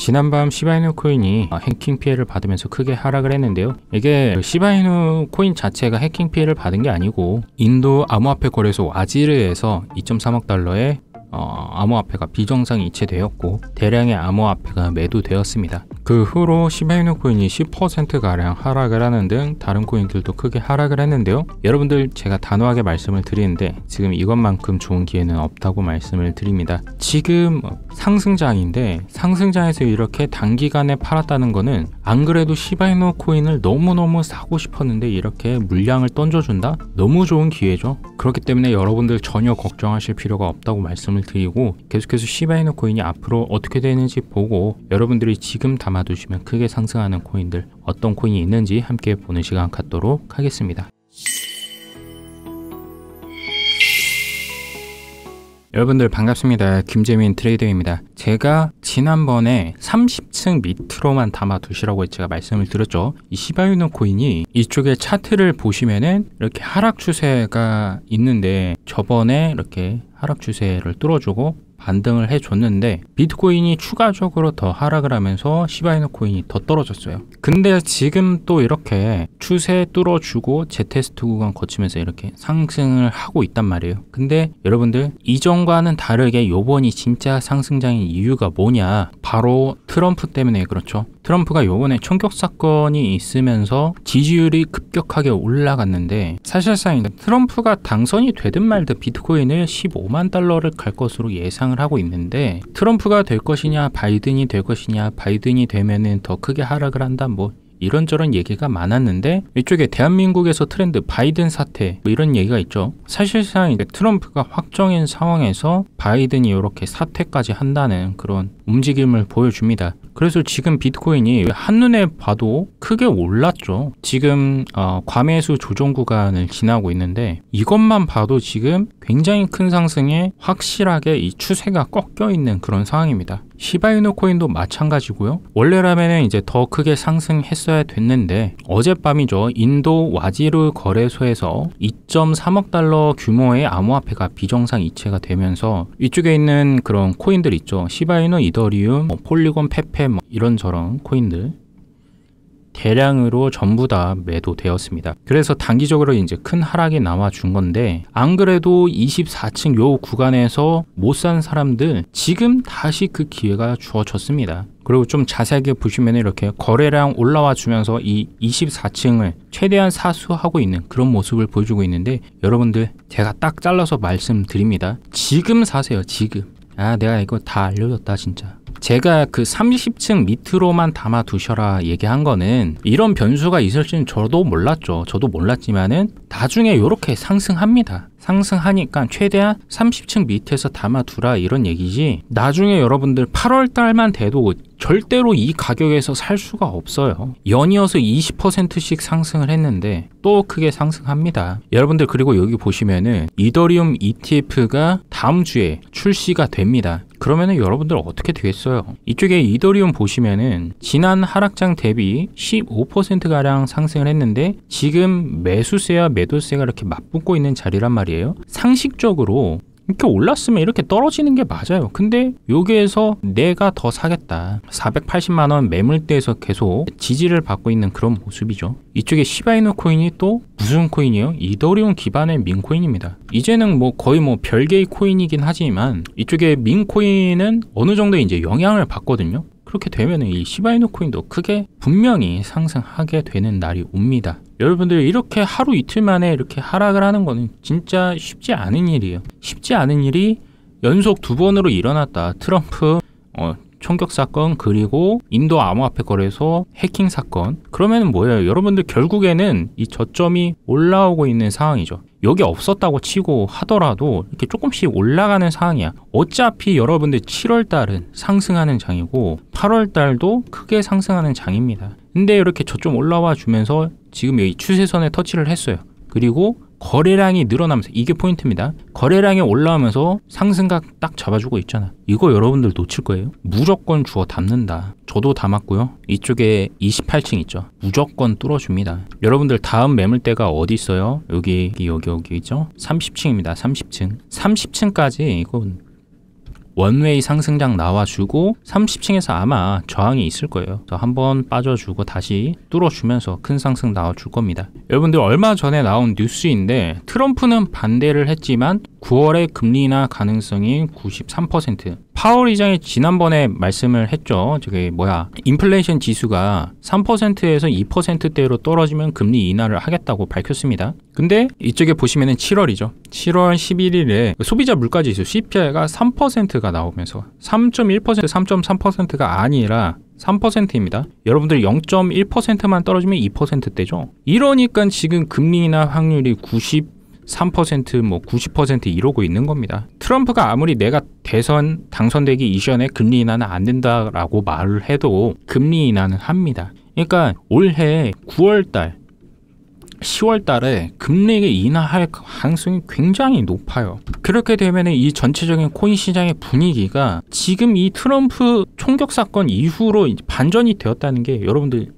지난밤 시바이누 코인이 해킹 피해를 받으면서 크게 하락을 했는데요. 이게 시바이누 코인 자체가 해킹 피해를 받은 게 아니고 인도 암호화폐 거래소 아지르에서 2.3억 달러의 어, 암호화폐가 비정상 이체되었고 대량의 암호화폐가 매도되었습니다. 그 후로 시바이노 코인이 10%가량 하락을 하는 등 다른 코인들도 크게 하락을 했는데요. 여러분들 제가 단호하게 말씀을 드리는데 지금 이것만큼 좋은 기회는 없다고 말씀을 드립니다. 지금 상승장인데 상승장에서 이렇게 단기간에 팔았다는 거는 안 그래도 시바이노 코인을 너무너무 사고 싶었는데 이렇게 물량을 던져준다? 너무 좋은 기회죠. 그렇기 때문에 여러분들 전혀 걱정하실 필요가 없다고 말씀을 말씀을 드리고 계속해서 시바이노 코인이 앞으로 어떻게 되는지 보고 여러분들이 지금 담아두시면 크게 상승하는 코인들 어떤 코인이 있는지 함께 보는 시간 갖도록 하겠습니다. 여러분들 반갑습니다. 김재민 트레이더입니다. 제가 지난번에 30층 밑으로만 담아두시라고 제가 말씀을 드렸죠. 이시바이노 코인이 이쪽에 차트를 보시면은 이렇게 하락 추세가 있는데 저번에 이렇게 하락 추세를 뚫어주고 반등을 해줬는데 비트코인이 추가적으로 더 하락을 하면서 시바이너 코인이 더 떨어졌어요 근데 지금 또 이렇게 추세 뚫어주고 재테스트 구간 거치면서 이렇게 상승을 하고 있단 말이에요 근데 여러분들 이전과는 다르게 요번이 진짜 상승장인 이유가 뭐냐 바로 트럼프 때문에 그렇죠 트럼프가 요번에 총격 사건이 있으면서 지지율이 급격하게 올라갔는데 사실상 트럼프가 당선이 되든 말든 비트코인을 15만 달러를 갈 것으로 예상 주장을 하고 있는데 트럼프가 될 것이냐 바이든이 될 것이냐 바이든이 되면은 더 크게 하락을 한다 뭐 이런저런 얘기가 많았는데 이쪽에 대한민국에서 트렌드 바이든 사태 뭐 이런 얘기가 있죠 사실상 이제 트럼프가 확정인 상황에서 바이든이 이렇게 사태까지 한다는 그런 움직임을 보여줍니다 그래서 지금 비트코인이 한눈에 봐도 크게 올랐죠. 지금 어, 과매수 조정 구간을 지나고 있는데 이것만 봐도 지금 굉장히 큰 상승에 확실하게 이 추세가 꺾여 있는 그런 상황입니다. 히바이노 코인도 마찬가지고요. 원래라면 이제 더 크게 상승했어야 됐는데 어젯밤이죠. 인도 와지르 거래소에서 2.3억 달러 규모의 암호화폐가 비정상 이체가 되면서 이쪽에 있는 그런 코인들 있죠. 히바이노 이더리움, 뭐 폴리곤 페페 뭐 이런저런 코인들 대량으로 전부 다 매도되었습니다. 그래서 단기적으로 이제 큰 하락이 나와준 건데 안 그래도 24층 요 구간에서 못 산 사람들 지금 다시 그 기회가 주어졌습니다. 그리고 좀 자세하게 보시면 이렇게 거래량 올라와 주면서 이 24층을 최대한 사수하고 있는 그런 모습을 보여주고 있는데 여러분들 제가 딱 잘라서 말씀드립니다. 지금 사세요. 지금. 아 내가 이거 다 알려줬다 진짜. 제가 그 30층 밑으로만 담아 두셔라 얘기한 거는 이런 변수가 있을지는 저도 몰랐죠. 저도 몰랐지만은 나중에 이렇게 상승합니다. 상승하니까 최대한 30층 밑에서 담아두라 이런 얘기지 나중에 여러분들 8월 달만 돼도 절대로 이 가격에서 살 수가 없어요. 연이어서 20%씩 상승을 했는데 또 크게 상승합니다. 여러분들 그리고 여기 보시면은 이더리움 ETF가 다음 주에 출시가 됩니다. 그러면은 여러분들 어떻게 되겠어요? 이쪽에 이더리움 보시면은 지난 하락장 대비 15%가량 상승을 했는데 지금 매수세와 매도세가 이렇게 맞붙고 있는 자리란 말이에요. 상식적으로 이렇게 올랐으면 이렇게 떨어지는 게 맞아요. 근데 여기에서 내가 더 사겠다. 480만 원 매물대에서 계속 지지를 받고 있는 그런 모습이죠. 이쪽에 시바이노 코인이 또 무슨 코인이에요? 이더리움 기반의 민코인입니다. 이제는 뭐 거의 뭐 별개의 코인이긴 하지만 이쪽에 민코인은 어느 정도 이제 영향을 받거든요. 그렇게 되면 이 시바이노 코인도 크게 분명히 상승하게 되는 날이 옵니다. 여러분들 이렇게 하루 이틀 만에 이렇게 하락을 하는 거는 진짜 쉽지 않은 일이에요. 쉽지 않은 일이 연속 두 번으로 일어났다. 트럼프 어, 총격 사건 그리고 인도 암호화폐 거래소 해킹 사건 그러면 뭐예요? 여러분들 결국에는 이 저점이 올라오고 있는 상황이죠. 여기 없었다고 치고 하더라도 이렇게 조금씩 올라가는 상황이야. 어차피 여러분들 7월 달은 상승하는 장이고 8월 달도 크게 상승하는 장입니다. 근데 이렇게 저점 올라와 주면서 지금 여기 추세선에 터치를 했어요. 그리고 거래량이 늘어나면서 이게 포인트입니다. 거래량이 올라오면서 상승각 딱 잡아주고 있잖아. 이거 여러분들 놓칠 거예요. 무조건 주워 담는다. 저도 담았고요. 이쪽에 28층 있죠. 무조건 뚫어줍니다. 여러분들 다음 매물대가 어디 있어요? 여기 여기 여기, 여기 있죠? 30층입니다. 30층. 30층까지 이건 원웨이 상승장 나와주고 30층에서 아마 저항이 있을 거예요. 한번 빠져주고 다시 뚫어주면서 큰 상승 나와줄 겁니다. 여러분들 얼마 전에 나온 뉴스인데 트럼프는 반대를 했지만 9월에 금리 인하 가능성이 93% 파월 의장이 지난번에 말씀을 했죠. 저게 뭐야 인플레이션 지수가 3%에서 2%대로 떨어지면 금리 인하를 하겠다고 밝혔습니다. 근데 이쪽에 보시면은 7월이죠. 7월 11일에 소비자 물가지수 CPI가 3%가 나오면서 3.1% 3.3%가 아니라 3%입니다. 여러분들 0.1%만 떨어지면 2%대죠. 이러니까 지금 금리 인하 확률이 90 3%뭐 90% 이러고 있는 겁니다. 트럼프가 아무리 내가 대선 당선되기 이전에 금리 인하는 안 된다라고 말을 해도 금리 인하는 합니다. 그러니까 올해 9월 달 10월 달에 금리 인하할 가능성이 굉장히 높아요. 그렇게 되면 이 전체적인 코인 시장의 분위기가 지금 이 트럼프 총격 사건 이후로 반전이 되었다는 게 여러분들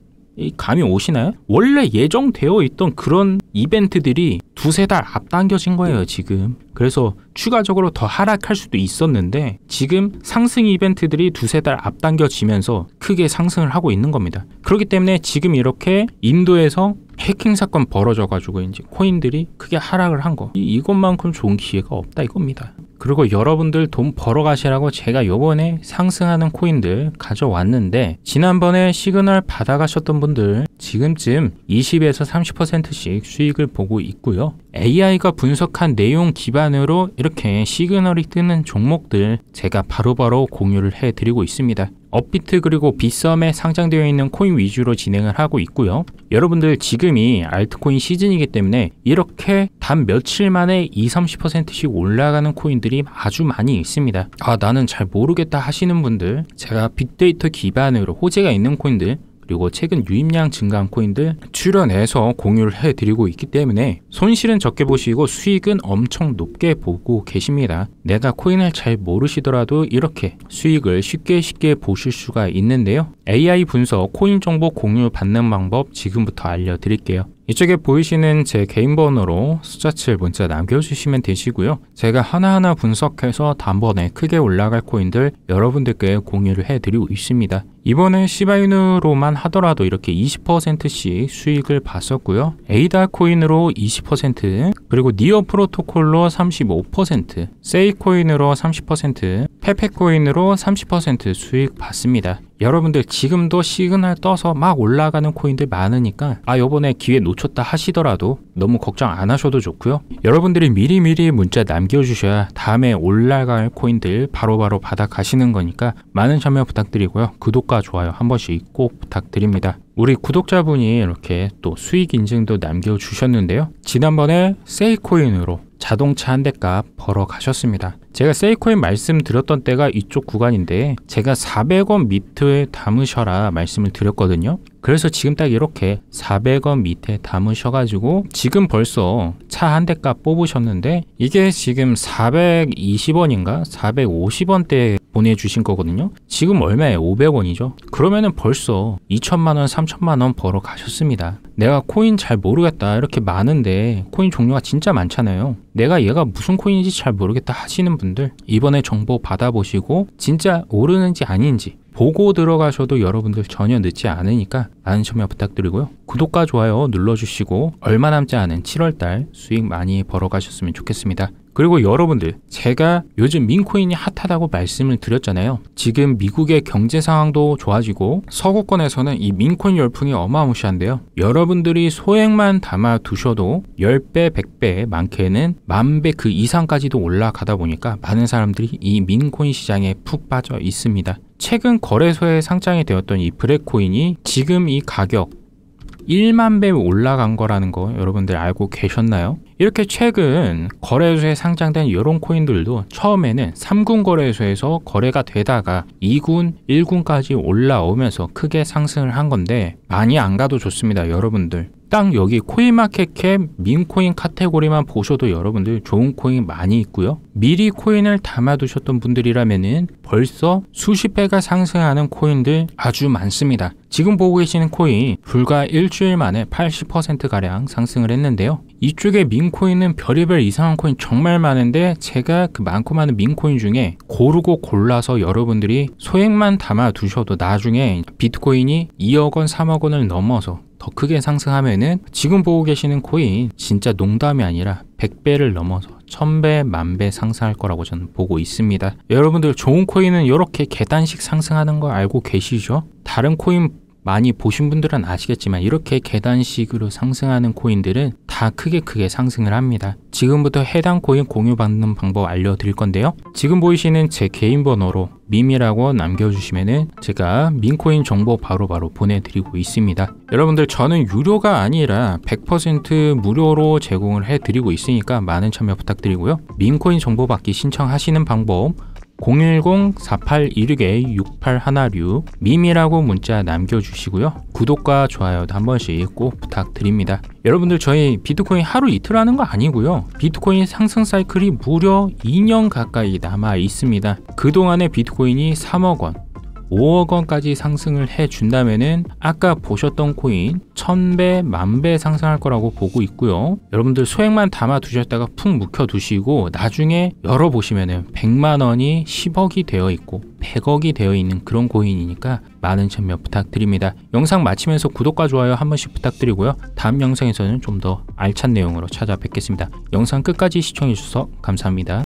감이 오시나요? 원래 예정되어 있던 그런 이벤트들이 두세 달 앞당겨진 거예요 네. 지금 그래서 추가적으로 더 하락할 수도 있었는데 지금 상승 이벤트들이 두세 달 앞당겨지면서 크게 상승을 하고 있는 겁니다 그렇기 때문에 지금 이렇게 인도에서 해킹 사건 벌어져 가지고 이제 코인들이 크게 하락을 한거 이것만큼 좋은 기회가 없다 이겁니다 그리고 여러분들 돈 벌어 가시라고 제가 요번에 상승하는 코인들 가져왔는데 지난번에 시그널 받아가셨던 분들 지금쯤 20에서 30%씩 수익을 보고 있고요. AI가 분석한 내용 기반으로 이렇게 시그널이 뜨는 종목들 제가 바로바로 바로 공유를 해드리고 있습니다. 업비트 그리고 비썸에 상장되어 있는 코인 위주로 진행을 하고 있고요. 여러분들 지금이 알트코인 시즌이기 때문에 이렇게 단 며칠 만에 20, 30%씩 올라가는 코인들이 아주 많이 있습니다. 아 나는 잘 모르겠다 하시는 분들 제가 빅데이터 기반으로 호재가 있는 코인들 그리고 최근 유입량 증가한 코인들 출연해서 공유를 해드리고 있기 때문에 손실은 적게 보시고 수익은 엄청 높게 보고 계십니다. 내가 코인을 잘 모르시더라도 이렇게 수익을 쉽게 쉽게 보실 수가 있는데요. AI 분석, 코인 정보 공유 받는 방법 지금부터 알려드릴게요. 이쪽에 보이시는 제 개인 번호로 숫자7 문자 남겨주시면 되시고요. 제가 하나하나 분석해서 단번에 크게 올라갈 코인들 여러분들께 공유를 해드리고 있습니다. 이번에 시바이누로만 하더라도 이렇게 20%씩 수익을 봤었고요. 에이다 코인으로 20%, 그리고 니어 프로토콜로 35%, 세이 코인으로 30%, 페페 코인으로 30% 수익 봤습니다. 여러분들 지금도 시그널 떠서 막 올라가는 코인들 많으니까 아 요번에 기회 놓쳤다 하시더라도 너무 걱정 안 하셔도 좋고요 여러분들이 미리미리 문자 남겨주셔야 다음에 올라갈 코인들 바로바로 받아 가시는 거니까 많은 참여 부탁드리고요 구독과 좋아요 한 번씩 꼭 부탁드립니다 우리 구독자분이 이렇게 또 수익 인증도 남겨주셨는데요 지난번에 세이코인으로 자동차 한 대값 벌어 가셨습니다 제가 세이코에 말씀드렸던 때가 이쪽 구간인데 제가 400원 밑에 담으셔라 말씀을 드렸거든요. 그래서 지금 딱 이렇게 400원 밑에 담으셔가지고 지금 벌써 차 한 대값 뽑으셨는데 이게 지금 420원인가 4 5 0원대 보내주신 거거든요 지금 얼마에 500원이죠 그러면은 벌써 2천만원 3천만원 벌어 가셨습니다 내가 코인 잘 모르겠다 이렇게 많은데 코인 종류가 진짜 많잖아요 내가 얘가 무슨 코인인지 잘 모르겠다 하시는 분들 이번에 정보 받아보시고 진짜 오르는지 아닌지 보고 들어가셔도 여러분들 전혀 늦지 않으니까 많은 참여 부탁드리고요. 구독과 좋아요 눌러주시고 얼마 남지 않은 7월달 수익 많이 벌어가셨으면 좋겠습니다. 그리고 여러분들 제가 요즘 민코인이 핫하다고 말씀을 드렸잖아요 지금 미국의 경제 상황도 좋아지고 서구권에서는 이 민코인 열풍이 어마무시한데요 여러분들이 소액만 담아 두셔도 10배 100배 많게는 만배 그 이상까지도 올라가다 보니까 많은 사람들이 이 민코인 시장에 푹 빠져 있습니다 최근 거래소에 상장이 되었던 이브랙코인이 지금 이 가격 1만 배 올라간 거라는 거 여러분들 알고 계셨나요? 이렇게 최근 거래소에 상장된 이런 코인들도 처음에는 3군 거래소에서 거래가 되다가 2군, 1군까지 올라오면서 크게 상승을 한 건데 많이 안 가도 좋습니다 여러분들 딱 여기 코인마켓캡 민코인 카테고리만 보셔도 여러분들 좋은 코인 많이 있고요. 미리 코인을 담아두셨던 분들이라면은 벌써 수십 배가 상승하는 코인들 아주 많습니다. 지금 보고 계시는 코인 불과 일주일 만에 80%가량 상승을 했는데요. 이쪽에 민코인은 별의별 이상한 코인 정말 많은데 제가 그 많고 많은 민코인 중에 고르고 골라서 여러분들이 소액만 담아 두셔도 나중에 비트코인이 2억 원, 3억 원을 넘어서 더 크게 상승하면은 지금 보고 계시는 코인 진짜 농담이 아니라 100배를 넘어서 1000배, 만배 상승할 거라고 저는 보고 있습니다. 여러분들 좋은 코인은 이렇게 계단식 상승하는 거 알고 계시죠? 다른 코인 많이 보신 분들은 아시겠지만 이렇게 계단식으로 상승하는 코인들은 다 크게 크게 상승을 합니다. 지금부터 해당 코인 공유받는 방법 알려드릴 건데요. 지금 보이시는 제 개인 번호로 밈이라고 남겨주시면은 제가 민코인 정보 바로바로 바로 보내드리고 있습니다. 여러분들 저는 유료가 아니라 100% 무료로 제공을 해드리고 있으니까 많은 참여 부탁드리고요. 민코인 정보 받기 신청하시는 방법 010-4816-6816 미미라고 문자 남겨주시고요. 구독과 좋아요도 한 번씩 꼭 부탁드립니다. 여러분들 저희 비트코인 하루 이틀 하는 거 아니고요. 비트코인 상승 사이클이 무려 2년 가까이 남아 있습니다. 그동안에 비트코인이 3억 원, 5억 원까지 상승을 해준다면 아까 보셨던 코인 1000배, 만 배 상승할 거라고 보고 있고요. 여러분들 소액만 담아 두셨다가 푹 묵혀 두시고 나중에 열어보시면 100만 원이 10억이 되어 있고 100억이 되어 있는 그런 코인이니까 많은 참여 부탁드립니다. 영상 마치면서 구독과 좋아요 한 번씩 부탁드리고요. 다음 영상에서는 좀 더 알찬 내용으로 찾아뵙겠습니다. 영상 끝까지 시청해주셔서 감사합니다.